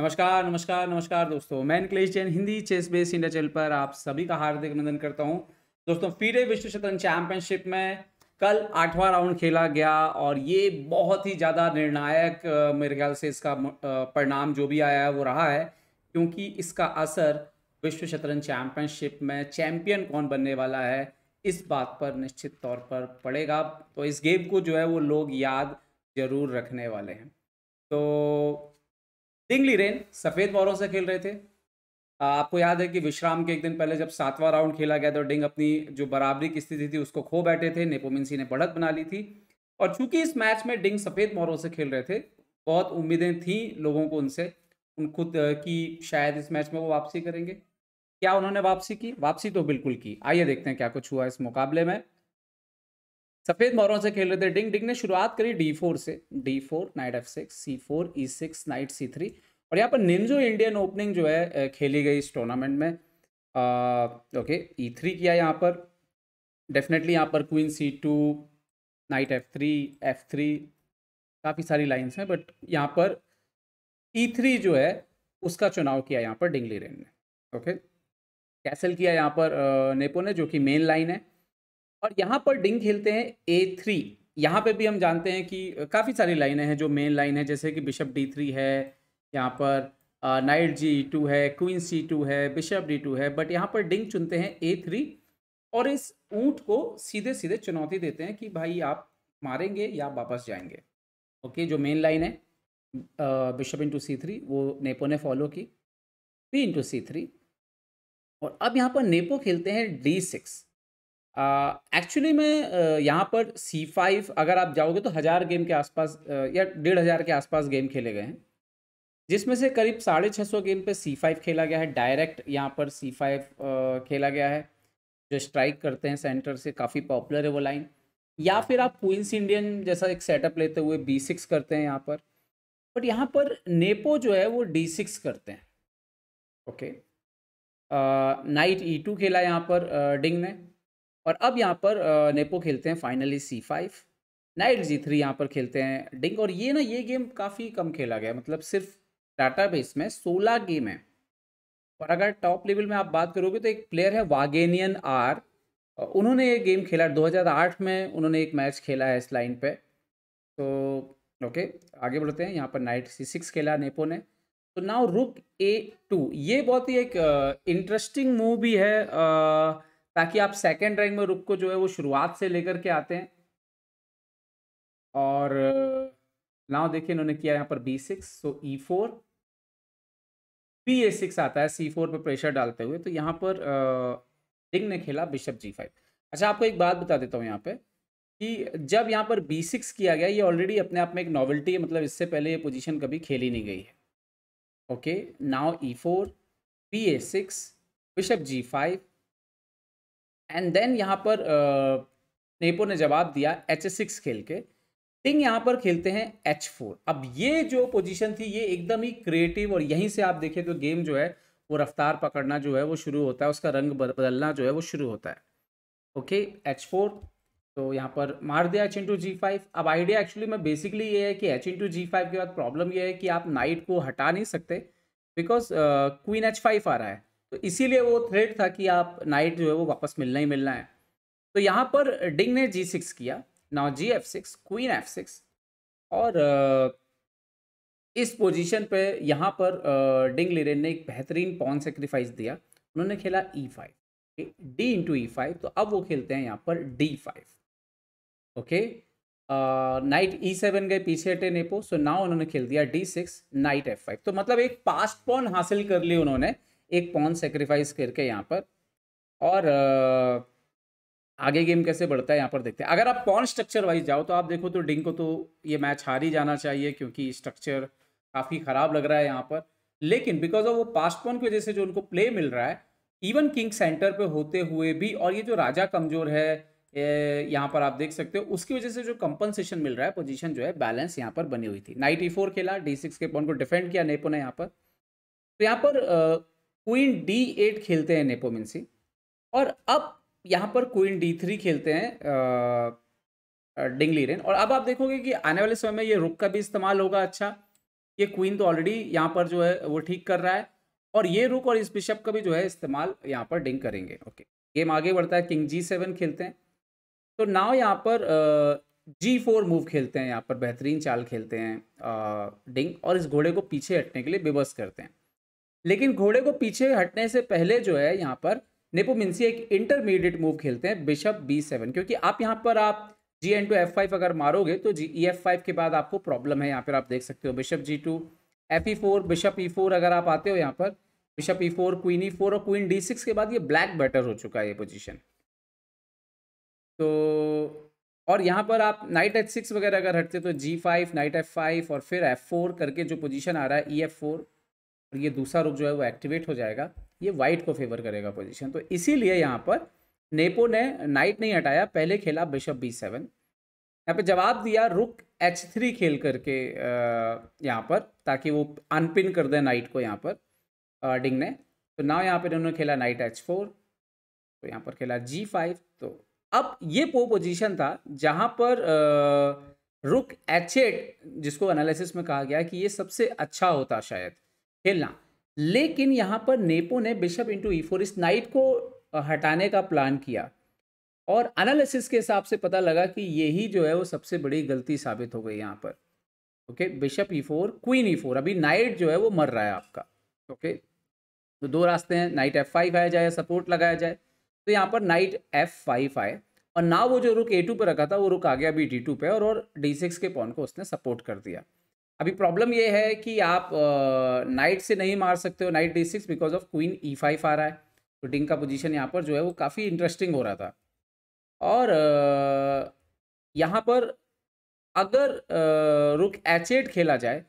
नमस्कार नमस्कार नमस्कार दोस्तों मैं Niklesh Jain Hindi chess base India channel पर आप सभी का हार्दिक अभिनंदन करता हूं दोस्तों फिरे विश्व शतरंज चैंपियनशिप में कल आठवां राउंड खेला गया और ये बहुत ही ज़्यादा निर्णायक मेरे ख्याल से इसका परिणाम जो भी आया है वो रहा है क्योंकि इसका असर विश्व शतरंज चैंपियनशिप में चैम्पियन कौन बनने वाला है इस बात पर निश्चित तौर पर पड़ेगा तो इस गेम को जो है वो लोग याद जरूर रखने वाले हैं तो किंगली रेन सफ़ेद बॉलों से खेल रहे थे आपको याद है कि विश्राम के एक दिन पहले जब सातवां राउंड खेला गया तो डिंग अपनी जो बराबरी की स्थिति थी उसको खो बैठे थे नेपोमिनसी ने बढ़त बना ली थी और चूंकि इस मैच में डिंग सफ़ेद मोहरों से खेल रहे थे बहुत उम्मीदें थीं लोगों को उनसे उन खुद की शायद इस मैच में वो वापसी करेंगे क्या उन्होंने वापसी की वापसी तो बिल्कुल की आइए देखते हैं क्या कुछ हुआ इस मुकाबले में सफेद मोरों से खेल रहे थे डिंग डिंग ने शुरुआत करी डी फोर से d four knight f six c four e six knight c three और यहाँ पर निंजो इंडियन ओपनिंग जो है खेली गई इस टूर्नामेंट में ओके ई थ्री किया यहाँ पर डेफिनेटली यहाँ पर queen c two knight f three f three काफ़ी सारी लाइन्स हैं बट यहाँ पर ई e थ्री जो है उसका चुनाव किया यहाँ पर डिंगली रेन ने ओके कैसल किया यहाँ पर नेपो ने जो कि मेन लाइन है और यहाँ पर डिंग खेलते हैं ए थ्री यहाँ पर भी हम जानते हैं कि काफ़ी सारी लाइनें हैं जो मेन लाइन है जैसे कि बिशप डी थ्री है यहाँ पर नाइट जी टू है क्वीन सी टू है बिशप डी टू है बट यहाँ पर डिंग चुनते हैं ए थ्री और इस ऊँट को सीधे सीधे चुनौती देते हैं कि भाई आप मारेंगे या वापस जाएंगे ओके जो मेन लाइन है बिशप इंटू सी थ्री वो नेपो ने फॉलो की पी इंटू सी थ्री और अब यहाँ पर नेपो खेलते हैं डी सिक्स एक्चुअली मैं यहाँ पर सी फाइव अगर आप जाओगे तो हज़ार गेम के आसपास या डेढ़ हज़ार के आसपास गेम खेले गए हैं जिसमें से करीब साढ़े छः सौ गेम पे सी फाइव खेला गया है डायरेक्ट यहाँ पर सी फाइव खेला गया है जो स्ट्राइक करते हैं सेंटर से काफ़ी पॉपुलर है वो लाइन या फिर आप क्वींस इंडियन जैसा एक सेटअप लेते हुए बी सिक्स करते हैं यहाँ पर बट यहाँ पर नेपो जो है वो डी सिक्स करते हैं ओके नाइट ई टू खेला यहाँ पर डिंग ने और अब यहाँ पर नेपो खेलते हैं finally c five knight g three यहाँ पर खेलते हैं डिंग और ये ना ये गेम काफ़ी कम खेला गया मतलब सिर्फ डाटा बेस में सोलह गेम है और अगर टॉप लेवल में आप बात करोगे तो एक प्लेयर है वागेनियन आर उन्होंने ये गेम खेला 2008 में उन्होंने एक मैच खेला है इस लाइन पे तो ओके आगे बढ़ते हैं यहाँ पर नाइट सी सिक्स खेला नेपो ने तो नाउ रुक ए टू ये बहुत ही एक इंटरेस्टिंग मूव भी है आ, ताकि आप सेकेंड रैंक में रुक को जो है वो शुरुआत से लेकर के आते हैं और नाव देखिए इन्होंने किया यहाँ पर b six so e four b a six आता है सी फोर पर प्रेशर डालते हुए तो यहाँ पर डिंग ने खेला बिशप जी फाइव अच्छा आपको एक बात बता देता हूँ यहाँ पे कि जब यहाँ पर बी सिक्स किया गया ये ऑलरेडी अपने आप में एक नॉवल्टी है मतलब इससे पहले ये पोजिशन कभी खेली नहीं गई है okay now e four b a six bishop g five and then यहाँ पर नेपो ने जवाब दिया एच सिक्स खेल के टिंग यहाँ पर खेलते हैं एच फोर अब ये जो पोजीशन थी ये एकदम ही क्रिएटिव और यहीं से आप देखें तो गेम जो है वो रफ्तार पकड़ना जो है वो शुरू होता है उसका रंग बदलना जो है वो शुरू होता है ओके एच फोर तो यहाँ पर मार दिया एच इंटू जी फाइव अब आइडिया एक्चुअली में बेसिकली ये है कि एच इंटू जी फाइव के बाद प्रॉब्लम ये है कि आप नाइट को हटा नहीं सकते बिकॉज क्वीन एच फाइव आ रहा है तो इसीलिए वो थ्रेट था कि आप नाइट जो है वो वापस मिलना ही मिलना है तो यहाँ पर डिंग ने जी सिक्स किया now g f six queen f six और इस पोजीशन पे यहाँ पर डिंग लिरेन ने एक बेहतरीन पॉन सेक्रीफाइस दिया उन्होंने खेला e five d into e five तो अब वो खेलते हैं यहाँ पर d five okay knight e seven गए पीछे हटे नेपो सो नाउ उन्होंने खेल दिया d six knight f five तो मतलब एक पास्ट पॉन हासिल कर ली उन्होंने एक पॉन सेक्रीफाइस करके यहाँ पर और आगे गेम कैसे बढ़ता है यहाँ पर देखते हैं अगर आप पॉन स्ट्रक्चर वाइज जाओ तो आप देखो तो डिंग को तो ये मैच हार ही जाना चाहिए क्योंकि स्ट्रक्चर काफ़ी ख़राब लग रहा है यहाँ पर लेकिन बिकॉज ऑफ वो पास्ट पॉन की वजह से जो उनको प्ले मिल रहा है इवन किंग सेंटर पर होते हुए भी और ये जो राजा कमज़ोर है यहाँ पर आप देख सकते हो उसकी वजह से जो कंपनसेशन मिल रहा है पोजीशन जो है बैलेंस यहाँ पर बनी हुई थी नाइट ई फोर खेला डी सिक्स के पॉइंट को डिफेंड किया नेपो ने यहाँ पर तो यहाँ पर क्वीन डी एट खेलते हैं नेपोमिनसी और अब यहाँ पर क्वीन डी थ्री खेलते हैं डिंगली रेन और अब आप देखोगे कि आने वाले समय में ये रुक का भी इस्तेमाल होगा अच्छा ये क्वीन तो ऑलरेडी यहाँ पर जो है वो ठीक कर रहा है और ये रुक और इस बिशप का भी जो है इस्तेमाल यहाँ पर डिंग करेंगे ओके गेम आगे बढ़ता है किंग जी सेवन खेलते हैं तो नाव यहाँ पर जी फोर मूव खेलते हैं यहाँ पर बेहतरीन चाल खेलते हैं डिंग और इस घोड़े को पीछे हटने के लिए बेबस करते हैं लेकिन घोड़े को पीछे हटने से पहले जो है यहाँ पर नेपोमिनसी एक इंटरमीडिएट मूव खेलते हैं बिशप बी सेवन क्योंकि आप यहाँ पर आप g n to f five अगर मारोगे तो जी ई एफ फाइव के बाद आपको प्रॉब्लम है यहाँ पर आप देख सकते हो bishop g two f e four bishop e e four अगर आप आते हो यहाँ पर bishop e four queen e four और क्वीन डी सिक्स के बाद ये ब्लैक बेटर हो चुका है ये पोजिशन तो और यहाँ पर आप नाइट एच सिक्स वगैरह अगर हटते तो g five knight f five और फिर एफ फोर करके जो पोजीशन आ रहा है ई एफ फोर और ये दूसरा रुक जो है वो एक्टिवेट हो जाएगा ये वाइट को फेवर करेगा पोजीशन तो इसीलिए यहाँ पर नेपो ने नाइट नहीं हटाया पहले खेला बिशप बी सेवन यहाँ पर जवाब दिया रुक एच थ्री खेल करके यहाँ पर ताकि वो अनपिन कर दे नाइट को यहाँ पर डिंग ने तो ना यहाँ पर इन्होंने खेला नाइट एच फोर तो यहाँ पर खेला जी फाइव तो अब ये पो पोजीशन था जहाँ पर रुक एच एट जिसको एनालिसिस में कहा गया कि ये सबसे अच्छा होता शायद खेलना लेकिन यहाँ पर नेपो ने बिशप इंटू ई फोर इस नाइट को हटाने का प्लान किया और एनालिसिस के हिसाब से पता लगा कि यही जो है वो सबसे बड़ी गलती साबित हो गई यहाँ पर okay bishop e four queen e four अभी नाइट जो है वो मर रहा है आपका ओके तो दो रास्ते हैं नाइट एफ फाइव आया जाए सपोर्ट लगाया जाए तो यहाँ पर नाइट एफ फाइव आए और ना वो जो रुक ए टू पर रखा था वो रुक आ गया अभी डी टू पर और, और डी सिक्स के पॉन को उसने सपोर्ट कर दिया अभी प्रॉब्लम ये है कि आप नाइट से नहीं मार सकते हो knight d six because of queen e five आ रहा है तो डिंग का पोजीशन यहाँ पर जो है वो काफ़ी इंटरेस्टिंग हो रहा था और यहाँ पर अगर रुक एच एट खेला जाए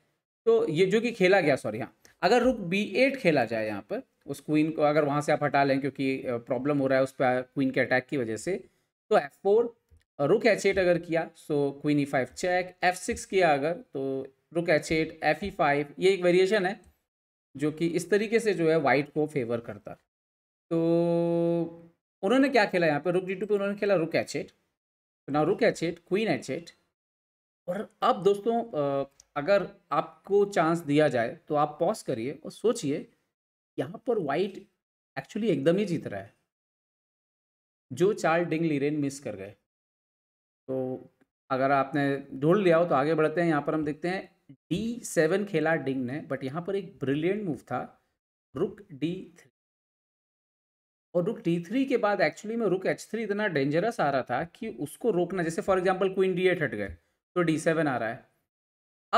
तो ये जो कि खेला गया सॉरी हाँ अगर रुक बी एट खेला जाए यहाँ पर उस क्वीन को अगर वहाँ से आप हटा लें क्योंकि प्रॉब्लम हो रहा है उस पर क्वीन के अटैक की वजह से तो f four rook h eight अगर किया so queen e five check f six किया अगर तो rook h eight f e five ये एक वेरिएशन है जो कि इस तरीके से जो है वाइट को फेवर करता तो उन्होंने क्या खेला यहाँ पे रुक डी टू पर उन्होंने खेला रुक एच एट ना rook h eight queen h eight और अब दोस्तों अगर आपको चांस दिया जाए तो आप पॉज करिए और सोचिए यहाँ पर वाइट एक्चुअली एकदम ही जीत रहा है जो चार डिंग लीरेन मिस कर गए तो अगर आपने ढूंढ लिया हो तो आगे बढ़ते हैं यहाँ पर हम देखते हैं डी e सेवन खेला डिंग ने बट यहाँ पर एक ब्रिलियंट मूव था रुक डी थ्री और रुक डी थ्री के बाद एक्चुअली में रुक एच थ्री इतना डेंजरस आ रहा था कि उसको रोकना जैसे for example queen d eight हट गए तो डी सेवन आ रहा है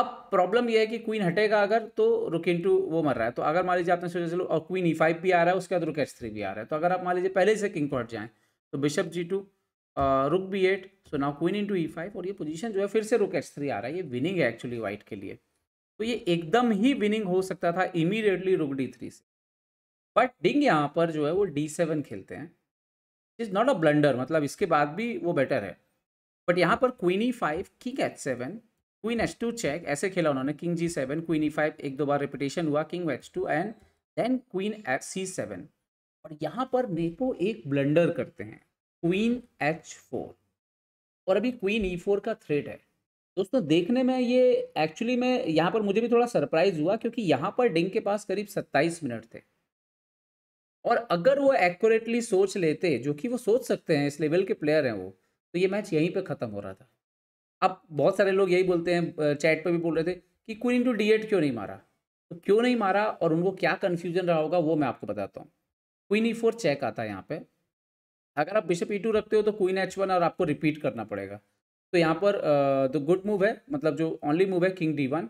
अब प्रॉब्लम यह है कि क्वीन हटेगा अगर तो रुक इन टू वो मर रहा है तो अगर मान लीजिए आपने सोचा चलो और क्वीन ई फाइव भी आ रहा है उसके बाद रुक एच थ्री भी आ रहा है तो अगर आप मान लीजिए पहले से किंग को हट जाएँ तो bishop g two rook b eight so now queen into e five और ये पोजीशन जो है फिर से रुक एच थ्री आ रहा है ये विनिंग है एक्चुअली वाइट के लिए तो ये एकदम ही विनिंग हो सकता था इमीडिएटली रुक डी थ्री से बट डिंग यहाँ पर जो है वो डी सेवन खेलते हैं इज नॉट अ ब्लंडर मतलब इसके बाद भी वो बेटर है बट यहाँ पर queen e five king h seven queen h two check ऐसे खेला उन्होंने king g seven queen e five एक दो बार रिपीटेशन हुआ king h two and then queen h c seven और यहाँ पर नेपो एक ब्लंडर करते हैं क्वीन एच फोर और अभी क्वीन ई फोर का थ्रेट है दोस्तों देखने में ये एक्चुअली में यहाँ पर मुझे भी थोड़ा सरप्राइज हुआ क्योंकि यहाँ पर डिंग के पास करीब सत्ताईस मिनट थे और अगर वो एक्यूरेटली सोच लेते जो कि वो सोच सकते हैं इस लेवल के प्लेयर हैं वो तो ये मैच यहीं पे ख़त्म हो रहा था अब बहुत सारे लोग यही बोलते हैं चैट पे भी बोल रहे थे कि क्वीन टू डी क्यों नहीं मारा तो क्यों नहीं मारा और उनको क्या कन्फ्यूजन रहा होगा वो मैं आपको बताता हूँ क्वीन ई फोर चेक आता है यहाँ पर अगर आप बिशप ई टू रखते हो तो क्वीन एच वन और आपको रिपीट करना पड़ेगा तो यहाँ पर द गुड मूव है मतलब जो ओनली मूव है किंग डी वन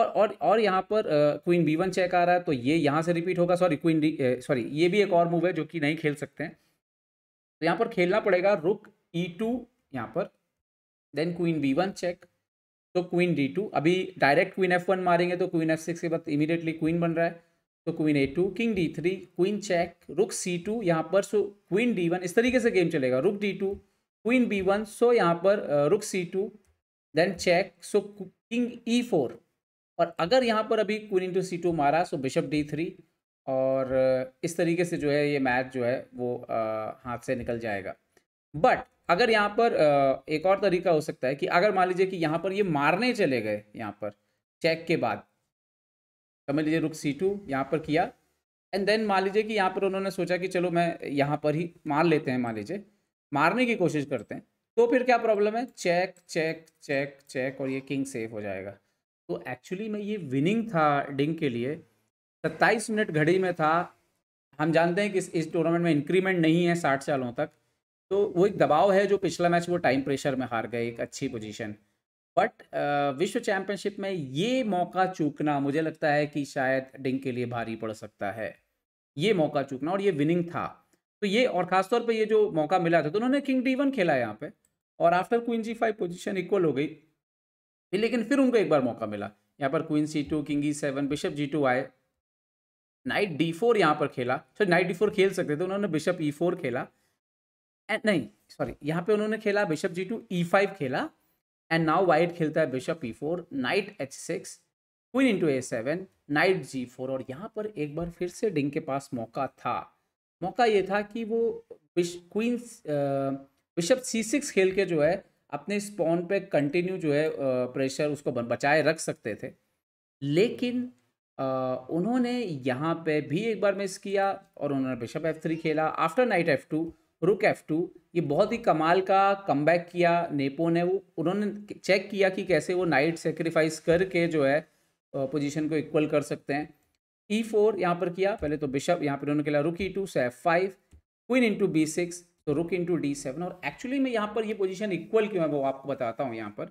और और और यहाँ पर क्वीन बी वन चेक आ रहा है तो ये यहाँ से रिपीट होगा सॉरी क्वीन डी सॉरी ये भी एक और मूव है जो कि नहीं खेल सकते हैं तो यहाँ पर खेलना पड़ेगा रुक ई e टू यहाँ पर then queen b one check तो क्वीन डी टू अभी डायरेक्ट क्वीन एफ वन मारेंगे तो क्वीन एफ सिक्स के बाद इमीडिएटली क्वीन बन रहा है तो queen a two king d three queen check rook c to यहाँ पर सो क्वीन डी वन इस तरीके से गेम चलेगा rook d two queen b one so यहाँ पर rook c two then check so king e four और अगर यहाँ पर अभी क्वीन इंटू सी टू मारा सो बिशप डी थ्री और इस तरीके से जो है ये मैच जो है वो आ, हाथ से निकल जाएगा बट अगर यहाँ पर आ, एक और तरीका हो सकता है कि अगर मान लीजिए कि यहाँ पर ये मारने चले गए यहाँ पर चेक के बाद समझ लीजिए रुक सी टू यहाँ पर किया एंड देन मान लीजिए कि यहाँ पर उन्होंने सोचा कि चलो मैं यहाँ पर ही मार लेते हैं मान लीजिए मारने की कोशिश करते हैं तो फिर क्या प्रॉब्लम है चेक चेक चेक चेक और ये किंग सेफ हो जाएगा तो एक्चुअली में ये विनिंग था डिंग के लिए सत्ताईस मिनट घड़ी में था हम जानते हैं कि इस टूर्नामेंट में इंक्रीमेंट नहीं है साठ सालों तक तो वो एक दबाव है जो पिछला मैच वो टाइम प्रेशर में हार गए एक अच्छी पोजीशन बट विश्व चैंपियनशिप में ये मौका चूकना मुझे लगता है कि शायद डिंग के लिए भारी पड़ सकता है ये मौका चूकना और ये विनिंग था तो ये और खासतौर पर ये जो मौका मिला था तो उन्होंने किंग डी वन खेला यहाँ पे और after queen g five position equal हो गई लेकिन फिर उनको एक बार मौका मिला यहाँ पर queen c two king e seven bishop g two आए नाइट डी फोर यहाँ पर खेला सॉरी नाइट डी फोर खेल सकते थे उन्होंने बिशप ई फोर खेला एंड नहीं सॉरी यहाँ पे उन्होंने खेला bishop g two e five खेला एंड नाउ वाइट खेलता है bishop e four knight h six queen into a seven knight g four और यहाँ पर एक बार फिर से डिंग के पास मौका था मौका ये था कि वो क्वींस बिशप सी सिक्स खेल के जो है अपने स्पॉन पे कंटिन्यू जो है प्रेशर उसको बचाए रख सकते थे लेकिन उन्होंने यहाँ पे भी एक बार मिस किया और उन्होंने बिशप एफ थ्री खेला after knight f two rook f two ये बहुत ही कमाल का कम किया नेपो ने वो उन्होंने चेक किया कि कैसे वो नाइट सेक्रीफाइस करके जो है पोजीशन को इक्वल कर सकते हैं ई e फोर यहाँ पर किया पहले तो बिशप यहाँ पर उन्होंने खेला rook e two safe five queen into b six तो रुक इंटू डी सेवन और एक्चुअली मैं यहाँ पर ये पोजीशन इक्वल क्यों है वो आपको बताता हूँ यहाँ पर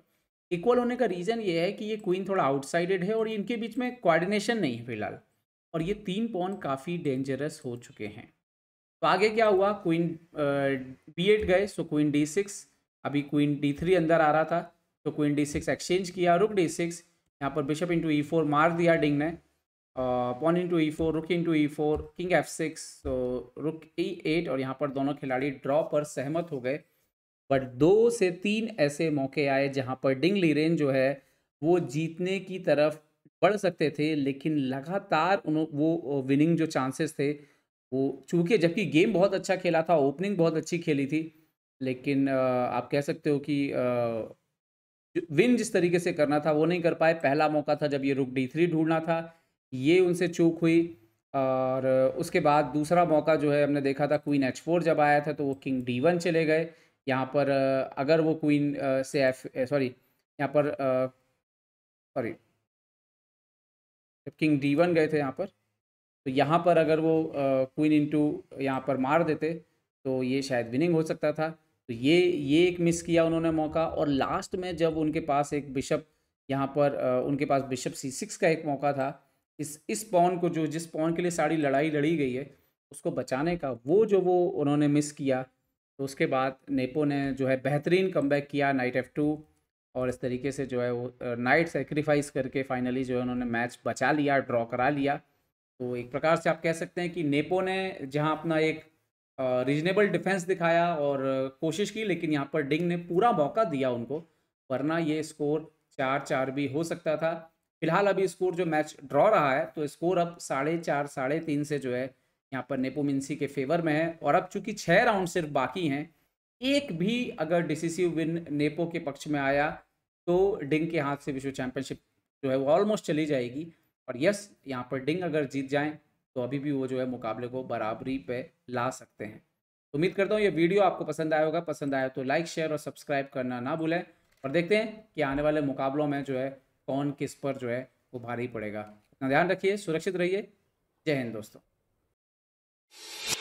इक्वल होने का रीज़न ये है कि ये क्वीन थोड़ा आउटसाइडेड है और इनके बीच में कॉर्डिनेशन नहीं है फिलहाल और ये तीन पॉन काफ़ी डेंजरस हो चुके हैं तो आगे क्या हुआ क्वीन बी एट गए सो क्वीन डी सिक्स अभी क्वीन डी थ्री अंदर आ रहा था तो क्वीन डी सिक्स एक्सचेंज किया रुक डी सिक्स यहाँ पर बिशप इंटू ई फोर मार दिया डिंग ने इन टू ई फोर रुक ई फोर किंग सिक्स तो रुक ई एट और यहाँ पर दोनों खिलाड़ी ड्रॉ पर सहमत हो गए बट दो से तीन ऐसे मौके आए जहाँ पर डिंग लीरेन जो है वो जीतने की तरफ बढ़ सकते थे लेकिन लगातार उन वो विनिंग जो चांसेस थे वो चूँकि जबकि गेम बहुत अच्छा खेला था ओपनिंग बहुत अच्छी खेली थी लेकिन आप कह सकते हो कि विन जिस तरीके से करना था वो नहीं कर पाए पहला मौका था जब ये रुक डी थ्री ढूंढना था ये उनसे चूक हुई और उसके बाद दूसरा मौका जो है हमने देखा था क्वीन एच फोर जब आया था तो वो किंग डी वन चले गए यहाँ पर अगर वो क्वीन से एफ सॉरी यहाँ पर सॉरी जब किंग डी वन गए थे यहाँ पर तो यहाँ पर अगर वो क्वीन टू यहाँ पर मार देते तो ये शायद विनिंग हो सकता था तो ये ये एक मिस किया उन्होंने मौका और लास्ट में जब उनके पास एक बिशप यहाँ पर उनके पास बिशप सी सिक्स का एक मौका था इस इस पौन को जो जिस पौन के लिए सारी लड़ाई लड़ी गई है उसको बचाने का वो जो वो उन्होंने मिस किया तो उसके बाद नेपो ने जो है बेहतरीन कम किया नाइट एफ टू और इस तरीके से जो है वो नाइट सेक्रीफाइस करके फाइनली जो है उन्होंने मैच बचा लिया ड्रॉ करा लिया तो एक प्रकार से आप कह सकते हैं कि नेपो ने जहाँ अपना एक रीजनेबल डिफेंस दिखाया और कोशिश की लेकिन यहाँ पर डिंग ने पूरा मौका दिया उनको वरना ये स्कोर चार चार भी हो सकता था फिलहाल अभी स्कोर जो मैच ड्रॉ रहा है तो स्कोर अब साढ़े चार साढ़े तीन से जो है यहाँ पर नेपोमिनसी के फेवर में है और अब चूंकि छः राउंड सिर्फ बाकी हैं एक भी अगर डिसिसिव विन नेपो के पक्ष में आया तो डिंग के हाथ से विश्व चैंपियनशिप जो है वो ऑलमोस्ट चली जाएगी और यस यहाँ पर डिंग अगर जीत जाए तो अभी भी वो जो है मुकाबले को बराबरी पे ला सकते हैं उम्मीद करता हूँ ये वीडियो आपको पसंद आया होगा पसंद आया तो लाइक शेयर और सब्सक्राइब करना ना भूलें और देखते हैं कि आने वाले मुकाबलों में जो है कौन किस पर जो है वो भारी पड़ेगा अपना ध्यान रखिए सुरक्षित रहिए जय हिंद दोस्तों